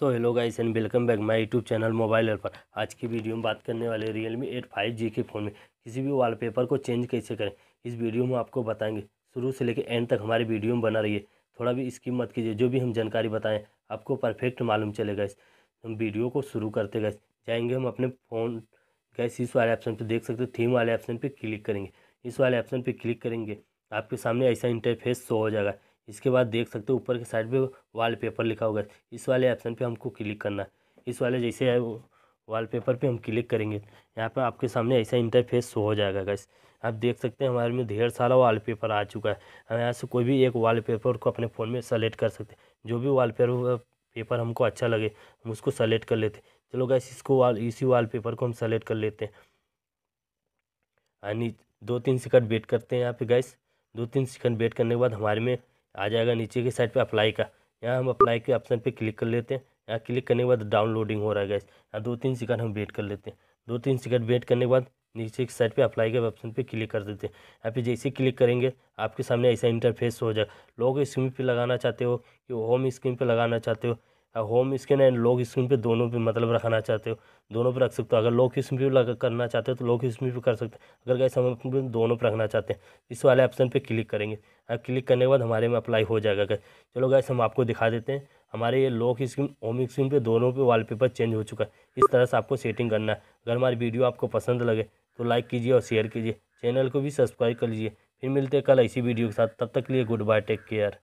तो hello guys and welcome back my YouTube channel mobile पर आज की वीडियो में बात करने वाले Realme eight five G के फ़ोन में किसी भी वॉलपेपर को चेंज कैसे करें इस वीडियो में आपको बताएंगे शुरू से लेकर एंड तक हमारी वीडियो में बना रहिए थोड़ा भी इसकी मत कीजिए जो भी हम जानकारी बताएँ आपको परफेक्ट मालूम चलेगा इस हम वीडियो को शुरू करते गए जाएंगे हम अपने फ़ोन गैस इस वाले ऑप्शन पर देख सकते हो थीम वाले ऑप्शन पर क्लिक करेंगे इस वाले ऑप्शन पर क्लिक करेंगे आपके सामने ऐसा इंटरफेस शो हो जाएगा इसके बाद देख सकते हो ऊपर के साइड पे वॉलपेपर लिखा होगा इस वाले ऑप्शन पे हमको क्लिक करना है इस वाले जैसे है वॉलपेपर पे हम क्लिक करेंगे यहाँ पर आपके सामने ऐसा इंटरफेस शो हो जाएगा गैस आप देख सकते हैं हमारे में ढेर सारा वॉलपेपर आ चुका है हम यहाँ से कोई भी एक पेपर को अपने फ़ोन में सेलेक्ट कर सकते हैं जो भी वाल पेपर हमको अच्छा लगे हम उसको सेलेक्ट कर लेते चलो गैस इसको वाल इसी पेपर को हम सेलेक्ट कर लेते हैं यानी दो तीन सेकंड वेट करते हैं यहाँ पे गैस दो तीन सेकंड वेट करने के बाद हमारे में आ जाएगा नीचे की साइड पे अप्लाई का यहाँ हम अप्लाई के ऑप्शन पे क्लिक कर लेते हैं यहाँ क्लिक करने के बाद डाउनलोडिंग हो रहा है गैस यहाँ दो तीन सेकंड हम वेट कर लेते हैं दो तीन सेकंड वेट करने के बाद नीचे की साइड पे अप्लाई के ऑप्शन पे क्लिक कर देते हैं यहाँ पे जैसे क्लिक करेंगे आपके सामने ऐसा इंटरफेस हो जाएगा लोग स्क्रीन पर लगाना चाहते हो कि होम स्क्रीन पर लगाना चाहते हो home screen and lock screen पे दोनों पे मतलब रखना चाहते हो दोनों पे रख सकते हो अगर लॉक स्क्रीन पे लग करना चाहते हो तो लॉक स्क्रीन पे कर सकते हो अगर गैस हम अपने दोनों पे रखना चाहते हैं इस वाले ऑप्शन पे क्लिक करेंगे अब क्लिक करने के बाद हमारे में अप्लाई हो जाएगा गैस चलो गैस हम आपको दिखा देते हैं हमारे ये लॉक स्क्रीन होम स्क्रीन पर दोनों पर वाल चेंज हो चुका है इस तरह से आपको सेटिंग करना है अगर हमारी वीडियो आपको पसंद लगे तो लाइक कीजिए और शेयर कीजिए चैनल को भी सब्सक्राइब कर लीजिए फिर मिलते हैं कल ऐसी वीडियो के साथ तब तक के लिए गुड बाय टेक केयर